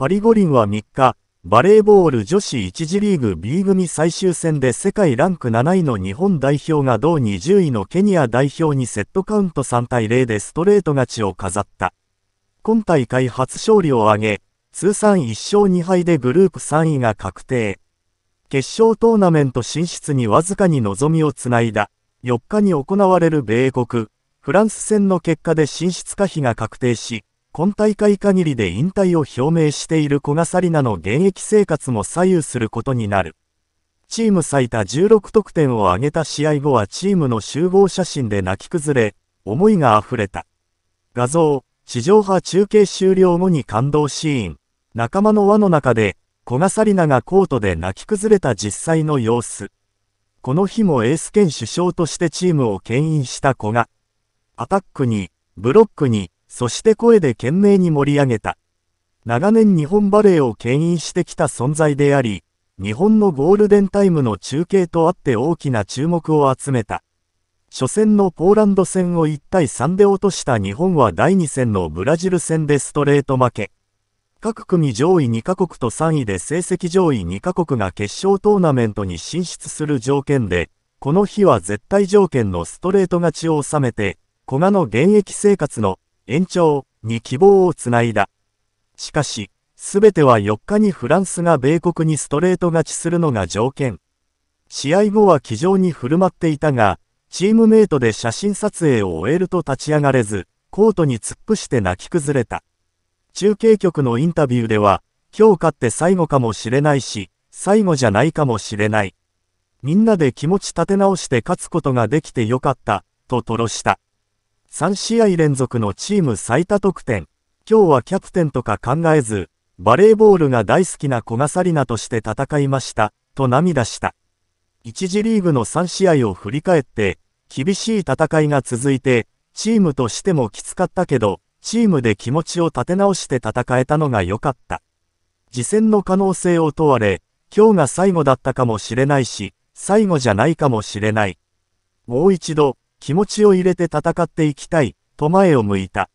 パリ五輪は3日、バレーボール女子1次リーグ B 組最終戦で世界ランク7位の日本代表が同20位のケニア代表にセットカウント3対0でストレート勝ちを飾った。今大会初勝利を挙げ、通算1勝2敗でグループ3位が確定。決勝トーナメント進出にわずかに望みをつないだ。4日に行われる米国、フランス戦の結果で進出可否が確定し、今大会限りで引退を表明している古賀紗理那の現役生活も左右することになる。チーム最多16得点を挙げた試合後はチームの集合写真で泣き崩れ、思いが溢れた。画像、地上波中継終了後に感動シーン、仲間の輪の中で、古賀紗理那がコートで泣き崩れた実際の様子。この日もエース兼首相としてチームを牽引した古賀。アタックに、ブロックに、そして声で懸命に盛り上げた。長年日本バレーを牽引してきた存在であり、日本のゴールデンタイムの中継とあって大きな注目を集めた。初戦のポーランド戦を1対3で落とした日本は第2戦のブラジル戦でストレート負け。各組上位2カ国と3位で成績上位2カ国が決勝トーナメントに進出する条件で、この日は絶対条件のストレート勝ちを収めて、古賀の現役生活の延長に希望をつないだ。しかし、すべては4日にフランスが米国にストレート勝ちするのが条件。試合後は気丈に振る舞っていたが、チームメイトで写真撮影を終えると立ち上がれず、コートに突っ伏して泣き崩れた。中継局のインタビューでは、今日勝って最後かもしれないし、最後じゃないかもしれない。みんなで気持ち立て直して勝つことができてよかった、と吐露した。3試合連続のチーム最多得点。今日はキャプテンとか考えず、バレーボールが大好きな小笠里奈として戦いました、と涙した。1次リーグの3試合を振り返って、厳しい戦いが続いて、チームとしてもきつかったけど、チームで気持ちを立て直して戦えたのが良かった。次戦の可能性を問われ、今日が最後だったかもしれないし、最後じゃないかもしれない。もう一度、気持ちを入れて戦っていきたい、と前を向いた。